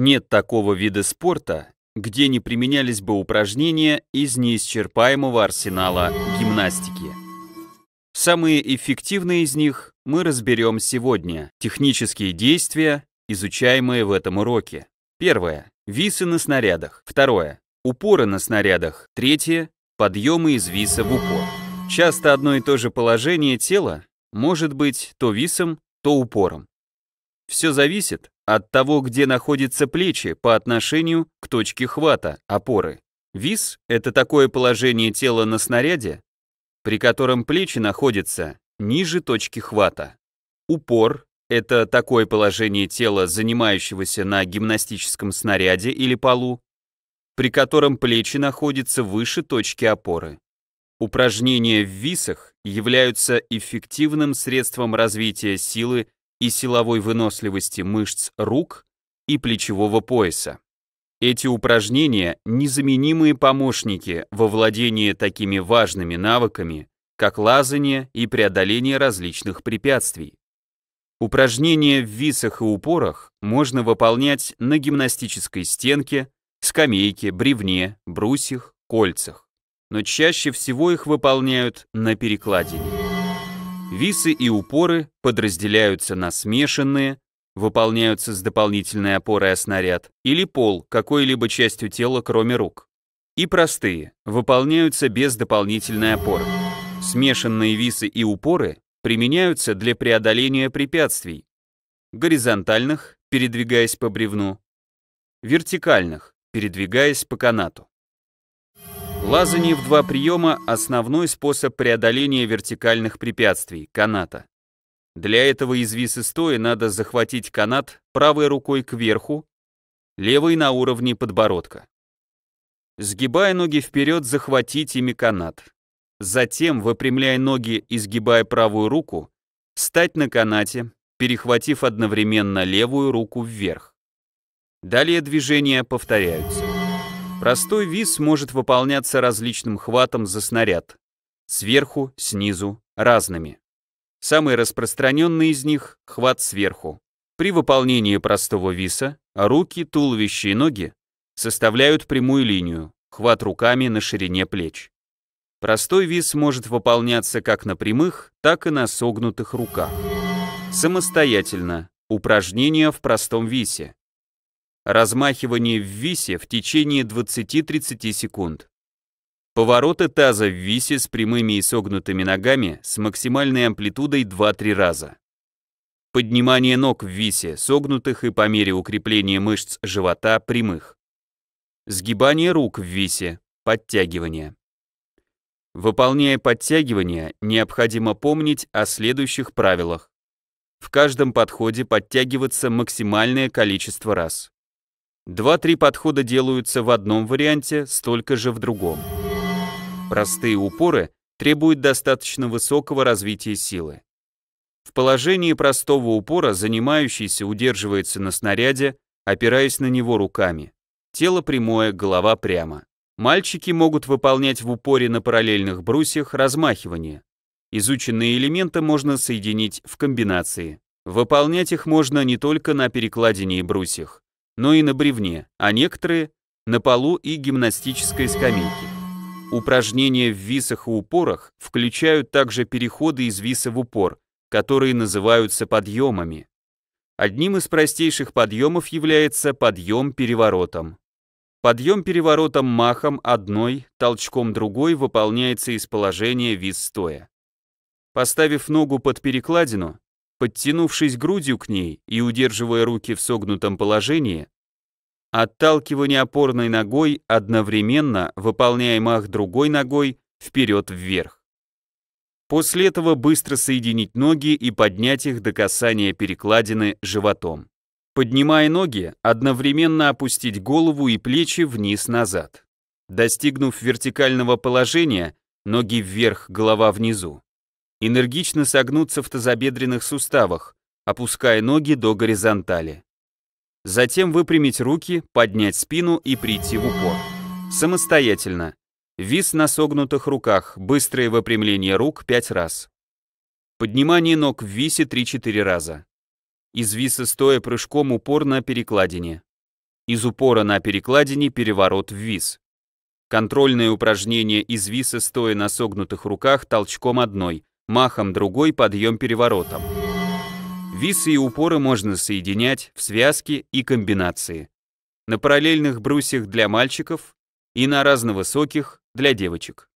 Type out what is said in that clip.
Нет такого вида спорта, где не применялись бы упражнения из неисчерпаемого арсенала гимнастики. Самые эффективные из них мы разберем сегодня. Технические действия, изучаемые в этом уроке. Первое. Висы на снарядах. Второе. Упоры на снарядах. Третье. Подъемы из виса в упор. Часто одно и то же положение тела может быть то висом, то упором. Все зависит от того, где находятся плечи по отношению к точке хвата, опоры. Вис – это такое положение тела на снаряде, при котором плечи находятся ниже точки хвата. Упор – это такое положение тела, занимающегося на гимнастическом снаряде или полу, при котором плечи находятся выше точки опоры. Упражнения в висах являются эффективным средством развития силы и силовой выносливости мышц рук и плечевого пояса. Эти упражнения – незаменимые помощники во владении такими важными навыками, как лазание и преодоление различных препятствий. Упражнения в висах и упорах можно выполнять на гимнастической стенке, скамейке, бревне, брусьях, кольцах. Но чаще всего их выполняют на перекладине. Висы и упоры подразделяются на смешанные, выполняются с дополнительной опорой о снаряд, или пол какой-либо частью тела, кроме рук. И простые, выполняются без дополнительной опоры. Смешанные висы и упоры применяются для преодоления препятствий. Горизонтальных, передвигаясь по бревну. Вертикальных, передвигаясь по канату. Лазание в два приема – основной способ преодоления вертикальных препятствий – каната. Для этого из висы стоя надо захватить канат правой рукой кверху, левой на уровне подбородка. Сгибая ноги вперед, захватите ими канат. Затем, выпрямляя ноги и сгибая правую руку, стать на канате, перехватив одновременно левую руку вверх. Далее движения повторяются. Простой вис может выполняться различным хватом за снаряд. Сверху, снизу, разными. Самый распространенный из них – хват сверху. При выполнении простого виса руки, туловище и ноги составляют прямую линию, хват руками на ширине плеч. Простой вис может выполняться как на прямых, так и на согнутых руках. Самостоятельно. Упражнения в простом висе. Размахивание в висе в течение 20-30 секунд. Повороты таза в висе с прямыми и согнутыми ногами с максимальной амплитудой 2-3 раза. Поднимание ног в висе, согнутых и по мере укрепления мышц живота прямых. Сгибание рук в висе, подтягивание. Выполняя подтягивания, необходимо помнить о следующих правилах. В каждом подходе подтягиваться максимальное количество раз. Два-три подхода делаются в одном варианте, столько же в другом. Простые упоры требуют достаточно высокого развития силы. В положении простого упора занимающийся удерживается на снаряде, опираясь на него руками. Тело прямое, голова прямо. Мальчики могут выполнять в упоре на параллельных брусьях размахивание. Изученные элементы можно соединить в комбинации. Выполнять их можно не только на перекладине и брусьях, но и на бревне, а некоторые – на полу и гимнастической скамейке. Упражнения в висах и упорах включают также переходы из виса в упор, которые называются подъемами. Одним из простейших подъемов является подъем переворотом. Подъем переворотом махом одной, толчком другой выполняется из положения вис стоя. Поставив ногу под перекладину, Подтянувшись грудью к ней и удерживая руки в согнутом положении, отталкивание опорной ногой одновременно выполняя мах другой ногой вперед-вверх. После этого быстро соединить ноги и поднять их до касания перекладины животом. Поднимая ноги, одновременно опустить голову и плечи вниз-назад. Достигнув вертикального положения, ноги вверх, голова внизу энергично согнуться в тазобедренных суставах, опуская ноги до горизонтали. Затем выпрямить руки, поднять спину и прийти в упор. Самостоятельно. Вис на согнутых руках, быстрое выпрямление рук 5 раз. Поднимание ног в висе 3-4 раза. Из виса стоя прыжком упор на перекладине. Из упора на перекладине переворот в вис. Контрольное упражнение из виса стоя на согнутых руках толчком одной, махом другой подъем переворотом. Висы и упоры можно соединять в связки и комбинации. На параллельных брусьях для мальчиков и на разновысоких для девочек.